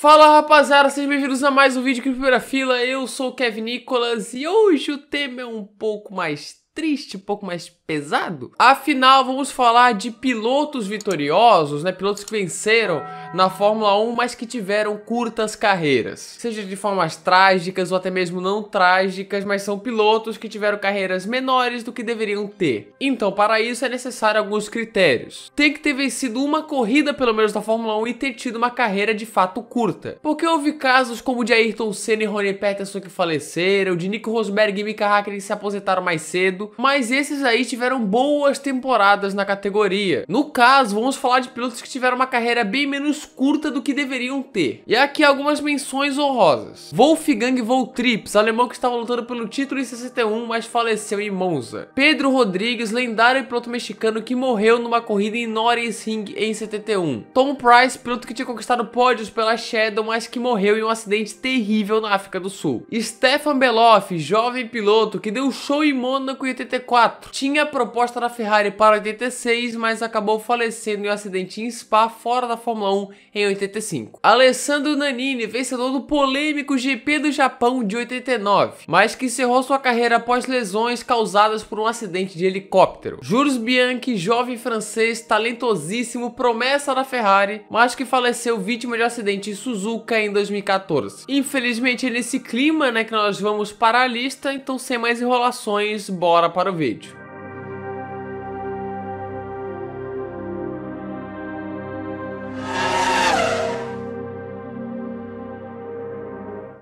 Fala rapaziada, sejam bem-vindos a mais um vídeo aqui Primeira Fila. Eu sou o Kevin Nicolas e hoje o tema é um pouco mais triste, um pouco mais pesado. Afinal, vamos falar de pilotos vitoriosos, né? Pilotos que venceram na Fórmula 1, mas que tiveram curtas carreiras. Seja de formas trágicas ou até mesmo não trágicas, mas são pilotos que tiveram carreiras menores do que deveriam ter. Então, para isso é necessário alguns critérios. Tem que ter vencido uma corrida pelo menos da Fórmula 1 e ter tido uma carreira de fato curta. Porque houve casos como o de Ayrton Senna e Rony Peterson que faleceram, de Nico Rosberg e Mika Hakkinen que se aposentaram mais cedo, mas esses aí tiveram boas temporadas na categoria. No caso, vamos falar de pilotos que tiveram uma carreira bem menos curta do que deveriam ter. E aqui algumas menções honrosas. Wolfgang Voltrips, alemão que estava lutando pelo título em 61, mas faleceu em Monza. Pedro Rodrigues, lendário piloto mexicano que morreu numa corrida em Norris Ring em 71. Tom Price, piloto que tinha conquistado pódios pela Shadow, mas que morreu em um acidente terrível na África do Sul. Stefan Beloff, jovem piloto que deu show em Mônaco em 84. Tinha proposta da Ferrari para 86, mas acabou falecendo em um acidente em Spa fora da Fórmula 1 em 85. Alessandro Nannini, vencedor do polêmico GP do Japão de 89, mas que encerrou sua carreira após lesões causadas por um acidente de helicóptero. Jules Bianchi, jovem francês, talentosíssimo, promessa da Ferrari, mas que faleceu vítima de um acidente em Suzuka em 2014. Infelizmente é nesse clima né, que nós vamos para a lista, então sem mais enrolações, bora para o vídeo.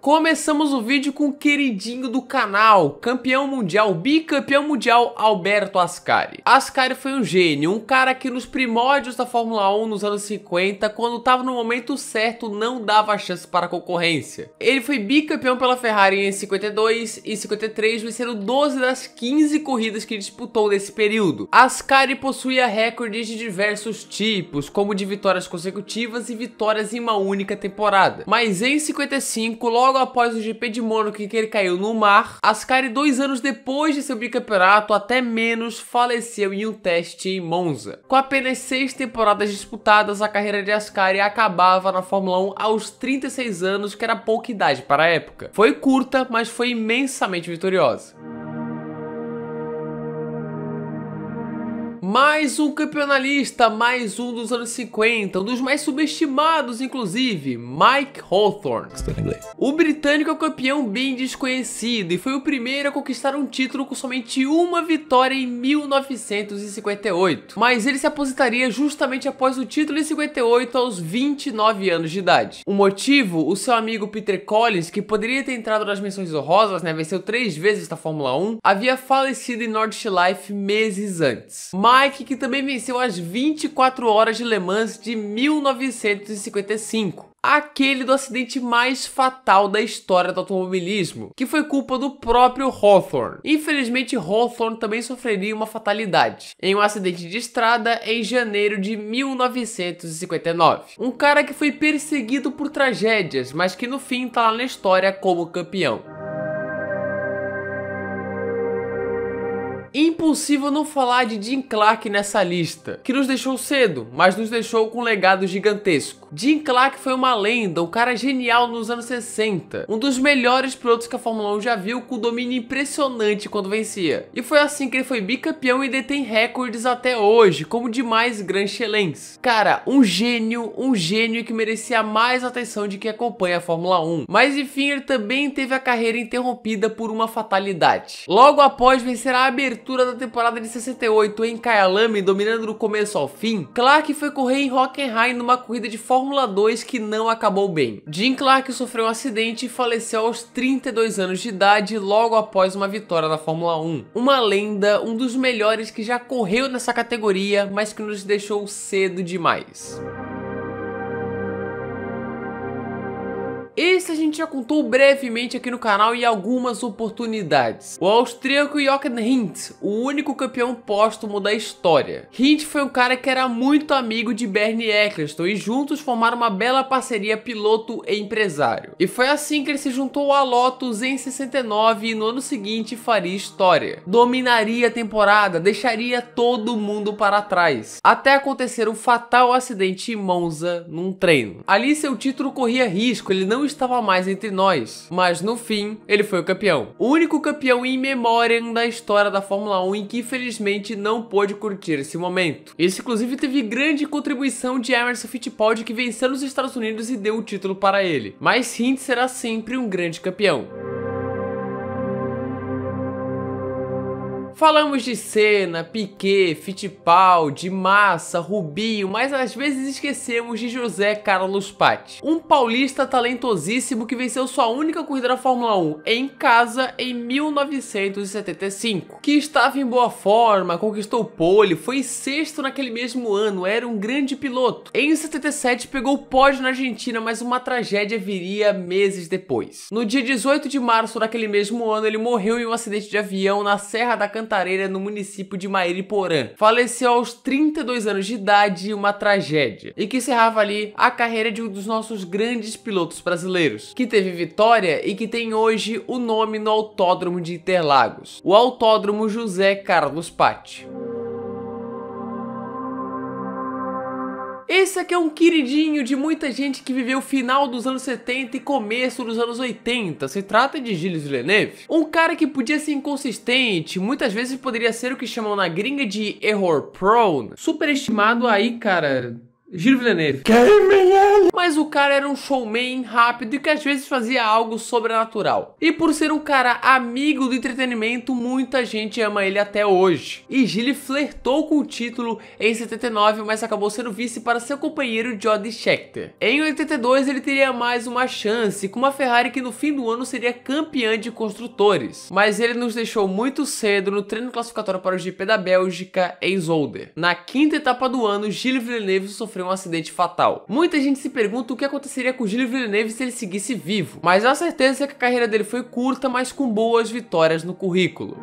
Começamos o vídeo com o queridinho do canal, campeão mundial, bicampeão mundial Alberto Ascari. Ascari foi um gênio, um cara que nos primórdios da Fórmula 1 nos anos 50, quando estava no momento certo, não dava chance para a concorrência. Ele foi bicampeão pela Ferrari em 52 e 53, vencendo 12 das 15 corridas que disputou nesse período. Ascari possuía recordes de diversos tipos, como de vitórias consecutivas e vitórias em uma única temporada. Mas em 55, logo logo após o GP de Mônaco em que ele caiu no mar, Ascari, dois anos depois de seu bicampeonato, até menos, faleceu em um teste em Monza. Com apenas seis temporadas disputadas, a carreira de Ascari acabava na Fórmula 1 aos 36 anos, que era pouca idade para a época. Foi curta, mas foi imensamente vitoriosa. mais um campeonalista, mais um dos anos 50, um dos mais subestimados, inclusive, Mike Hawthorne. Tá o britânico é um campeão bem desconhecido e foi o primeiro a conquistar um título com somente uma vitória em 1958, mas ele se aposentaria justamente após o título em 58 aos 29 anos de idade. O motivo, o seu amigo Peter Collins, que poderia ter entrado nas menções honrosas, né, venceu três vezes da Fórmula 1, havia falecido em Nordish Life meses antes. Mas Mike, que também venceu as 24 horas de Le Mans de 1955 aquele do acidente mais fatal da história do automobilismo, que foi culpa do próprio Hawthorne. Infelizmente, Hawthorne também sofreria uma fatalidade em um acidente de estrada em janeiro de 1959. Um cara que foi perseguido por tragédias, mas que no fim tá lá na história como campeão. Impossível não falar de Jim Clark nessa lista, que nos deixou cedo, mas nos deixou com um legado gigantesco. Jim Clark foi uma lenda, um cara genial nos anos 60, um dos melhores pilotos que a Fórmula 1 já viu, com domínio impressionante quando vencia. E foi assim que ele foi bicampeão e detém recordes até hoje, como demais grandes chelens. Cara, um gênio, um gênio que merecia mais atenção de quem acompanha a Fórmula 1. Mas enfim, ele também teve a carreira interrompida por uma fatalidade. Logo após vencer a abertura abertura da temporada de 68 em Kyalami, dominando do começo ao fim, Clark foi correr em Hockenheim numa corrida de Fórmula 2 que não acabou bem. Jim Clark sofreu um acidente e faleceu aos 32 anos de idade logo após uma vitória na Fórmula 1. Uma lenda, um dos melhores que já correu nessa categoria, mas que nos deixou cedo demais. Esse a gente já contou brevemente aqui no canal e algumas oportunidades. O austríaco Jochen Hint, o único campeão póstumo da história. Hint foi um cara que era muito amigo de Bernie Eccleston e juntos formaram uma bela parceria piloto e empresário. E foi assim que ele se juntou a Lotus em 69 e no ano seguinte faria história. Dominaria a temporada, deixaria todo mundo para trás, até acontecer um fatal acidente em Monza num treino. Ali seu título corria risco, ele não estava mais entre nós, mas no fim ele foi o campeão. O único campeão em memória da história da Fórmula 1 em que infelizmente não pôde curtir esse momento. Esse inclusive teve grande contribuição de Emerson Fittipaldi que venceu nos Estados Unidos e deu o título para ele. Mas Hint será sempre um grande campeão. Falamos de Senna, Piquet, Fittipaldi, Massa, Rubinho, mas às vezes esquecemos de José Carlos Patti. Um paulista talentosíssimo que venceu sua única corrida na Fórmula 1 em casa em 1975. Que estava em boa forma, conquistou pole, foi sexto naquele mesmo ano, era um grande piloto. Em 77 pegou pódio na Argentina, mas uma tragédia viria meses depois. No dia 18 de março daquele mesmo ano, ele morreu em um acidente de avião na Serra da Cantabria Cantareira, no município de Mairiporã. Faleceu aos 32 anos de idade, uma tragédia, e que encerrava ali a carreira de um dos nossos grandes pilotos brasileiros, que teve vitória e que tem hoje o nome no Autódromo de Interlagos, o Autódromo José Carlos Patti. Esse aqui é um queridinho de muita gente que viveu o final dos anos 70 e começo dos anos 80. Se trata de Gilles Villeneuve. Um cara que podia ser inconsistente, muitas vezes poderia ser o que chamam na gringa de error prone. Superestimado aí, cara, Gilles Villeneuve. Queimem ele! Mas o cara era um showman rápido e que às vezes fazia algo sobrenatural. E por ser um cara amigo do entretenimento, muita gente ama ele até hoje. E Gilles flertou com o título em 79, mas acabou sendo vice para seu companheiro Jody Scheckter. Em 82, ele teria mais uma chance, com uma Ferrari que no fim do ano seria campeã de construtores. Mas ele nos deixou muito cedo no treino classificatório para o GP da Bélgica em Zolder. Na quinta etapa do ano, Gilles Villeneuve sofreu sofreu um acidente fatal. Muita gente se pergunta o que aconteceria com Gilles Villeneuve se ele seguisse vivo, mas a certeza é que a carreira dele foi curta, mas com boas vitórias no currículo.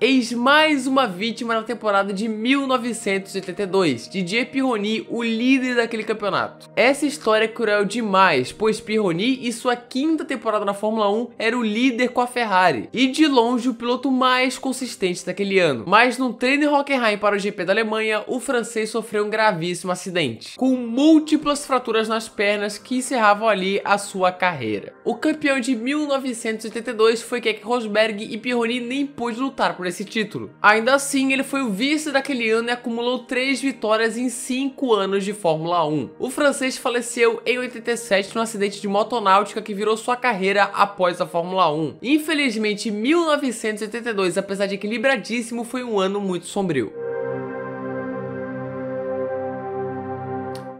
eis mais uma vítima na temporada de 1982, DJ Pirroni, o líder daquele campeonato. Essa história é cruel demais, pois Pirroni e sua quinta temporada na Fórmula 1 era o líder com a Ferrari, e de longe o piloto mais consistente daquele ano. Mas num treino em Hockenheim para o GP da Alemanha, o francês sofreu um gravíssimo acidente, com múltiplas fraturas nas pernas que encerravam ali a sua carreira. O campeão de 1982 foi Keke Rosberg e Pironi nem pôde lutar por esse esse título. Ainda assim, ele foi o vice daquele ano e acumulou 3 vitórias em 5 anos de Fórmula 1. O francês faleceu em 87 num acidente de motonáutica que virou sua carreira após a Fórmula 1. Infelizmente, 1982, apesar de equilibradíssimo, foi um ano muito sombrio.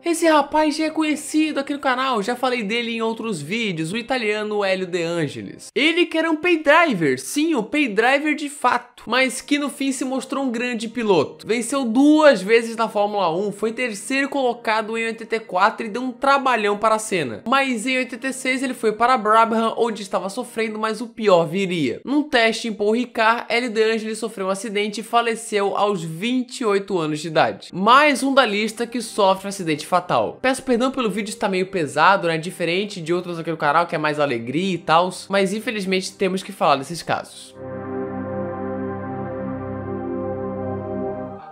Esse rapaz já é conhecido aqui no canal, já falei dele em outros vídeos, o italiano Hélio De Angelis. Ele que era um paydriver, sim, o pay paydriver de fato, mas que no fim se mostrou um grande piloto. Venceu duas vezes na Fórmula 1, foi terceiro colocado em 84 e deu um trabalhão para a cena. Mas em 86 ele foi para Brabham, onde estava sofrendo, mas o pior viria. Num teste em Paul Ricard, Hélio De Angelis sofreu um acidente e faleceu aos 28 anos de idade. Mais um da lista que sofre um acidente fatal fatal. Peço perdão pelo vídeo estar meio pesado, né? Diferente de outros aqui no canal, que é mais alegria e tal, mas infelizmente temos que falar desses casos.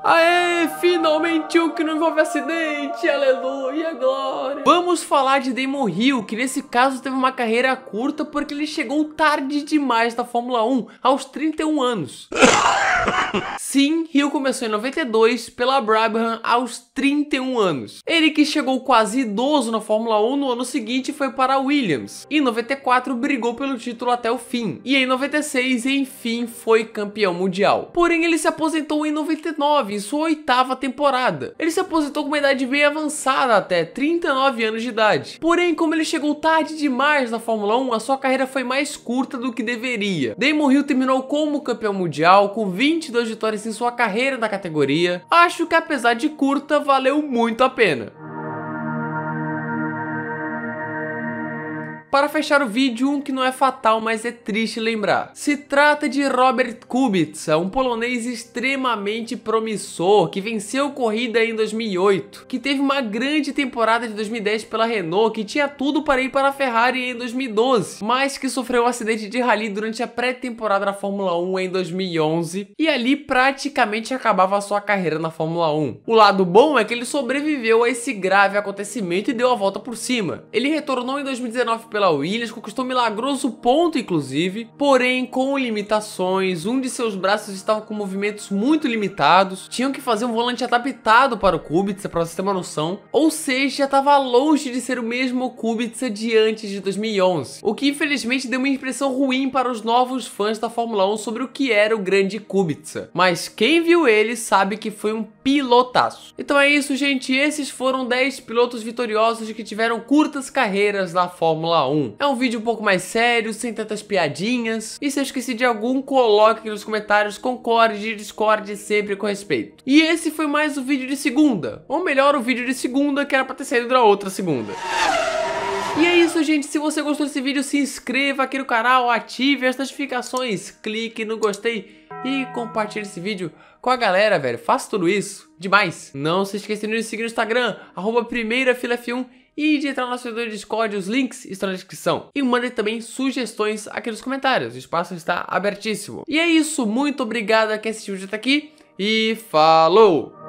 Aê, finalmente um que não envolve acidente, aleluia, glória. Vamos falar de Damon Hill, que nesse caso teve uma carreira curta porque ele chegou tarde demais na Fórmula 1, aos 31 anos. Sim, Hill começou em 92 pela Brabham aos 31 anos. Ele que chegou quase idoso na Fórmula 1 no ano seguinte foi para a Williams. Em 94 brigou pelo título até o fim. E em 96, enfim, foi campeão mundial. Porém, ele se aposentou em 99, em sua oitava temporada. Ele se aposentou com uma idade bem avançada, até 39 anos de idade. Porém, como ele chegou tarde demais na Fórmula 1, a sua carreira foi mais curta do que deveria. Damon Hill terminou como campeão mundial com 20 22 vitórias em sua carreira na categoria, acho que apesar de curta, valeu muito a pena. Para fechar o vídeo, um que não é fatal, mas é triste lembrar. Se trata de Robert Kubica, um polonês extremamente promissor, que venceu corrida em 2008, que teve uma grande temporada de 2010 pela Renault, que tinha tudo para ir para a Ferrari em 2012, mas que sofreu um acidente de rally durante a pré-temporada da Fórmula 1 em 2011, e ali praticamente acabava a sua carreira na Fórmula 1. O lado bom é que ele sobreviveu a esse grave acontecimento e deu a volta por cima. Ele retornou em 2019 pela Pamela Williams conquistou um milagroso ponto, inclusive, porém com limitações. Um de seus braços estava com movimentos muito limitados, tinham que fazer um volante adaptado para o Kubica, para você ter uma noção. Ou seja, estava longe de ser o mesmo Kubica de antes de 2011, o que infelizmente deu uma impressão ruim para os novos fãs da Fórmula 1 sobre o que era o grande Kubica. Mas quem viu ele sabe que foi um pilotaço. Então é isso, gente. Esses foram 10 pilotos vitoriosos que tiveram curtas carreiras na Fórmula 1. É um vídeo um pouco mais sério, sem tantas piadinhas. E se eu esqueci de algum, coloque aqui nos comentários, concorde e discorde sempre com respeito. E esse foi mais o vídeo de segunda. Ou melhor, o vídeo de segunda que era pra ter saído da outra segunda. E é isso, gente. Se você gostou desse vídeo, se inscreva aqui no canal, ative as notificações, clique no gostei e compartilha esse vídeo com a galera, velho. Faça tudo isso. Demais. Não se esqueça de nos seguir no Instagram, arroba primeirafilaf1 e de entrar no nosso servidor Discord, os links estão na descrição. E mande também sugestões aqui nos comentários, o espaço está abertíssimo. E é isso, muito obrigado a quem assistiu o vídeo até aqui e falou!